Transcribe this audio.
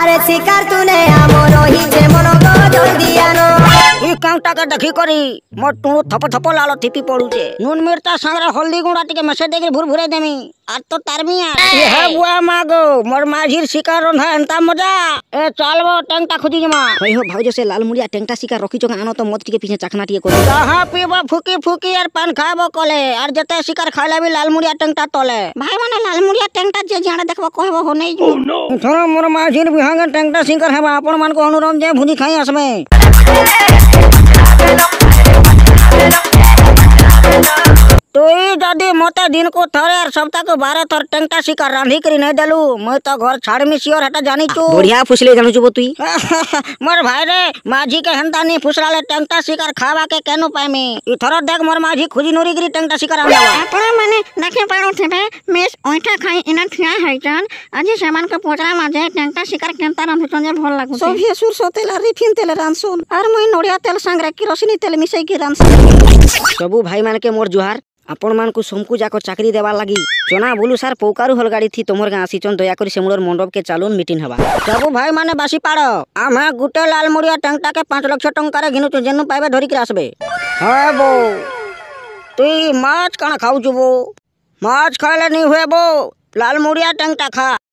আরে শিকার তুনে আমরো হিজে মনো मुंटा के देखी करी मो टुणु थप थप लाल थीपी पड़ुचे नून मिर्चा संगे हल्दी गुंडा टिके मेसे देके भुर भुरे देमी आ तो तारमिया ए हे बुआ मागो मोर माझीर शिकार रंधा एंता मजा ए चलबो टेंटा खुदी जमा होय हो भाऊजो से लाल मुड़िया टेंटा शिकार रखी जों आनो तो मत टिके पीछे चखना टिके कर कहां पीबा फुकी फुकी यार पान खाबो कोले आर जते शिकार खायला भी लाल मुड़िया टेंटा तोले भाई माने लाल मुड़िया टेंटा जे जाने देखबो कहबो हो नै थोर मोर माझीर बिहांगे टेंटा शिकार हेबा आपन मान को अनुरोध जे भुनी खाई आसमे Hey होई जदि मोते दिन को थर यार सप्ताह को बारह थर टेंटा शिकार रांधी करी नहीं देलु मैं तो घर छाड़ में सियोर हटा जानी छु बढ़िया फुसले जानु छु बतुई मोर भाई रे माझी के हंता नी फुसला ले टेंटा शिकार खावा के केनु पाए इ ई देख मोर माझी खुजी नोरी गिरी टेंटा शिकार आंदा आपणा माने देखे पाड़ो थेबे मेस ओइठा खाई इना थिया है जान आज सामान के पोचरा माझे टेंटा शिकार केंता रांधु चंजे भल लागु भी सुर आ रिफिन तेल रांसोन आर मैं नोड़िया तेल संग रे किरोसिनी तेल मिसई के रांसोन सबू भाई मान के मोर जुहार ଆପଣମାନଙ୍କୁ ସମକୁ ଯାକ ଚାକିରି ଦେବାର୍ ଲାଗି ଜଣା ବୁଲୁ ସାର୍ ପୌକାରୁ ହଲଗାଡ଼ି ଥି ତୁମର ଗାଁ ଆସିଛନ୍ ଦୟାକରି ସେମୂଳର ମଣ୍ଡପକେ ଚାଲୁନ୍ ମିଟିଂ ହେବା ସବୁ ଭାଇମାନେ ବାସି ପାଡ଼ ଆମେ ଗୁଟେ ଲାଲମୁଡ଼ିଆ ଟଙ୍କାକେ ପାଞ୍ଚ ଲକ୍ଷ ଟଙ୍କାରେ ଘିନୁଛୁ ଯେନୁ ପାଇବେ ଧରିକିରି ଆସିବେ ହଁ ବୋଉ তুই মাছ কানা খাওছু বউ মাছ খাইলে নি হয়ে বউ লাল মুড়িয়া ট্যাংটা খা